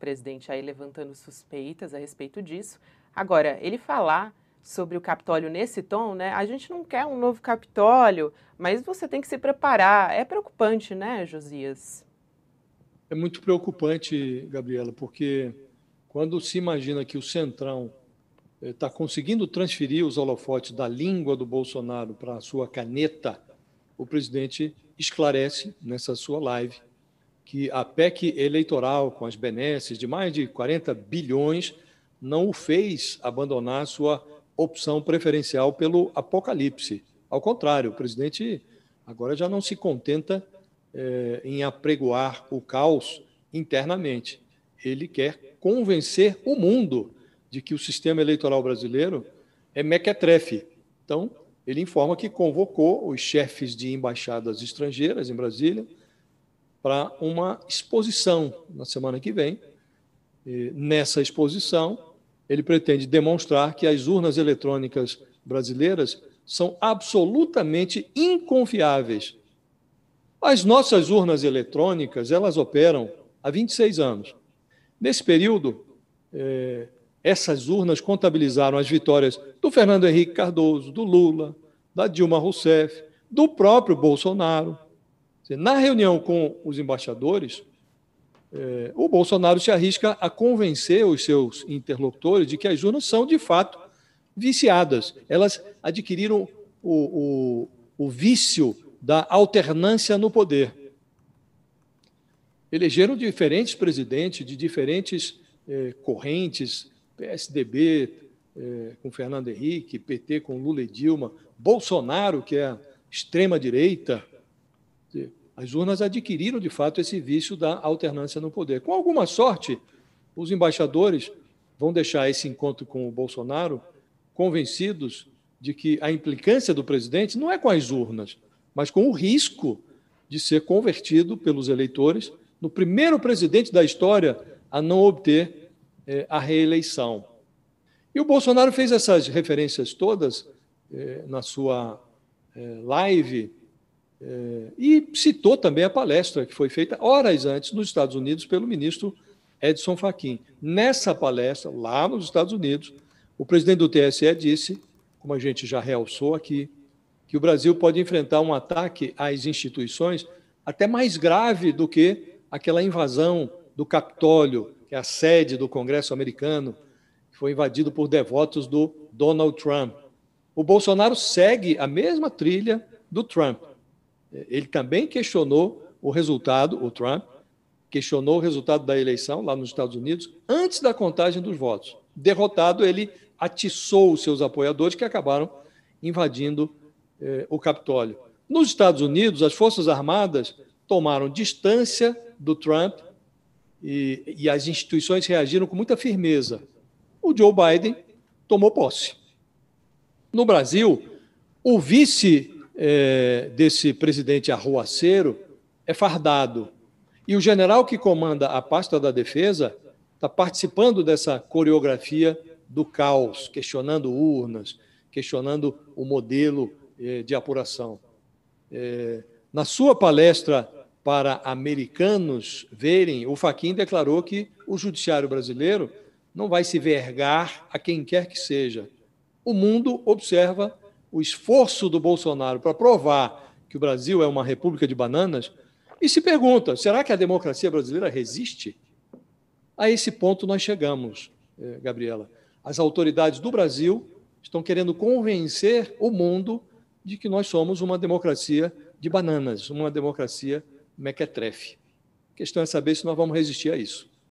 presidente aí levantando suspeitas a respeito disso. Agora, ele falar sobre o Capitólio nesse tom, né? A gente não quer um novo Capitólio, mas você tem que se preparar. É preocupante, né, Josias? É muito preocupante, Gabriela, porque quando se imagina que o Centrão está eh, conseguindo transferir os holofotes da língua do Bolsonaro para a sua caneta, o presidente esclarece nessa sua live que a PEC eleitoral, com as benesses de mais de 40 bilhões, não o fez abandonar sua opção preferencial pelo apocalipse. Ao contrário, o presidente agora já não se contenta eh, em apregoar o caos internamente. Ele quer convencer o mundo de que o sistema eleitoral brasileiro é mequetrefe. Então, ele informa que convocou os chefes de embaixadas estrangeiras em Brasília, para uma exposição na semana que vem. E nessa exposição, ele pretende demonstrar que as urnas eletrônicas brasileiras são absolutamente inconfiáveis. As nossas urnas eletrônicas, elas operam há 26 anos. Nesse período, é, essas urnas contabilizaram as vitórias do Fernando Henrique Cardoso, do Lula, da Dilma Rousseff, do próprio Bolsonaro, na reunião com os embaixadores, é, o Bolsonaro se arrisca a convencer os seus interlocutores de que as urnas são, de fato, viciadas. Elas adquiriram o, o, o vício da alternância no poder. Elegeram diferentes presidentes de diferentes é, correntes, PSDB é, com Fernando Henrique, PT com Lula e Dilma, Bolsonaro, que é extrema-direita, as urnas adquiriram, de fato, esse vício da alternância no poder. Com alguma sorte, os embaixadores vão deixar esse encontro com o Bolsonaro convencidos de que a implicância do presidente não é com as urnas, mas com o risco de ser convertido pelos eleitores no primeiro presidente da história a não obter eh, a reeleição. E o Bolsonaro fez essas referências todas eh, na sua eh, live é, e citou também a palestra que foi feita horas antes nos Estados Unidos pelo ministro Edson Fachin. Nessa palestra, lá nos Estados Unidos, o presidente do TSE disse, como a gente já realçou aqui, que o Brasil pode enfrentar um ataque às instituições até mais grave do que aquela invasão do Capitólio, que é a sede do Congresso americano, que foi invadido por devotos do Donald Trump. O Bolsonaro segue a mesma trilha do Trump. Ele também questionou o resultado, o Trump questionou o resultado da eleição lá nos Estados Unidos antes da contagem dos votos. Derrotado, ele atiçou os seus apoiadores que acabaram invadindo eh, o Capitólio. Nos Estados Unidos, as Forças Armadas tomaram distância do Trump e, e as instituições reagiram com muita firmeza. O Joe Biden tomou posse. No Brasil, o vice é, desse presidente arruaceiro é fardado. E o general que comanda a pasta da defesa está participando dessa coreografia do caos, questionando urnas, questionando o modelo é, de apuração. É, na sua palestra para americanos verem, o Faquin declarou que o judiciário brasileiro não vai se vergar a quem quer que seja. O mundo observa o esforço do Bolsonaro para provar que o Brasil é uma república de bananas e se pergunta: será que a democracia brasileira resiste? A esse ponto nós chegamos, eh, Gabriela. As autoridades do Brasil estão querendo convencer o mundo de que nós somos uma democracia de bananas, uma democracia mequetrefe. A questão é saber se nós vamos resistir a isso.